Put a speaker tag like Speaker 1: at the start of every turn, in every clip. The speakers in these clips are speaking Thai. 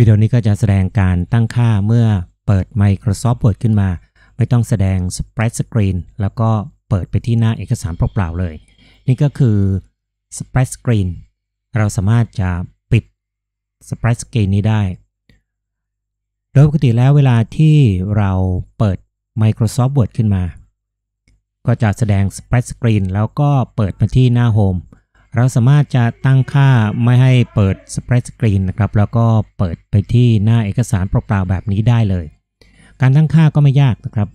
Speaker 1: วิดีโอนี้ก็จะแสดงการตั้งค่าเมื่อเปิด Microsoft Word ขึ้นมา ไม่ต้องแสดง Spread Screen แล้วก็เปิดไปที่หน้าเอกสารเปล่าๆเลย นี่ก็คือ Spread Screen เราสามารถจะปิด Spread Screen นี้ได้ โดยปกติแล้วเวลาที่เราเปิด Microsoft Word ขึ้นมา ก็จะแสดง Spread Screen แล้วก็เปิดมาที่หน้า Home เราสามารถจะตั้งค่าไม่ให้เปิดสเปรดสกรีนนะครับแล้วก็เปิดไปที่หน้าเอกสารเปล่าๆแบบนี้ได้เลย การตั้งค่าก็ไม่ยากนะครับ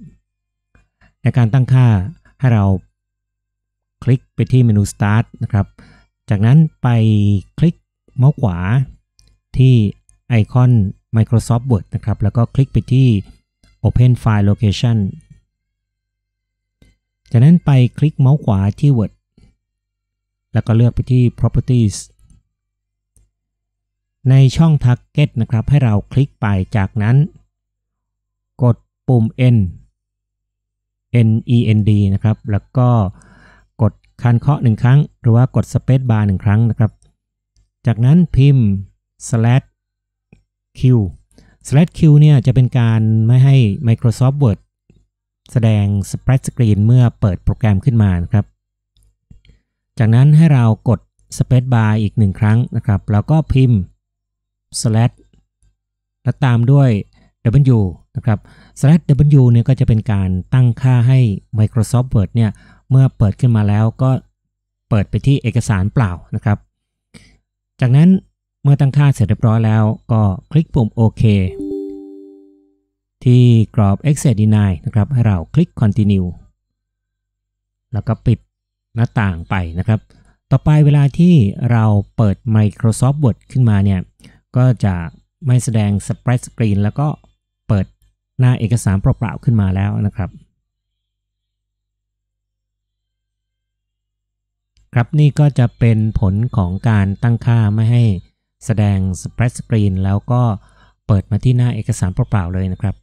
Speaker 1: ในการตั้งค่าให้เราคลิกไปที่เมนู Start นะครับ จากนั้นไปคลิกเมาส์ขวาที่ไอคอน Microsoft Word นะครับแล้วก็คลิกไปที่ Open File Location จากนั้นไปคลิกเมาส์ขวาที่ Word แล้วก็เลือกไปที่ properties ในช่อง target นะครับ ให้เราคลิกไป จากนั้นกดปุ่ม n n e n d นะครับ แล้วก็กดคันเคาะหนึ่งครั้ง หรือว่ากด space bar หนึ่งครั้งนะครับ จากนั้นพิมพ์ slash q slash q เนี่ยจะเป็นการไม่ให้ Microsoft Word แสดง spread screen เมื่อเปิดโปรแกรมขึ้นมานะครับจากนั้นให้เรากด Space Bar อีกหนึ่งครั้งนะครับ แล้วก็พิมพ์ slash และตามด้วย w นะครับ slash w เนี่ยก็จะเป็นการตั้งค่าให้ Microsoft Word เนี่ย เมื่อเปิดขึ้นมาแล้วก็เปิดไปที่เอกสารเปล่านะครับ จากนั้นเมื่อตั้งค่าเสร็จเรียบร้อยแล้วก็คลิกปุ่มโอเคที่กรอบ exit deny นะครับ ให้เราคลิก continue แล้วก็ปิดหน้าต่างไปนะครับ ต่อไปเวลาที่เราเปิด Microsoft Word ขึ้นมาเนี่ยก็จะไม่แสดง Spread Screen แล้วก็เปิดหน้าเอกสารเปล่าๆขึ้นมาแล้วนะครับ ครับนี่ก็จะเป็นผลของการตั้งค่าไม่ให้แสดง Spread Screen แล้วก็เปิดมาที่หน้าเอกสารเปล่าๆเลยนะครับ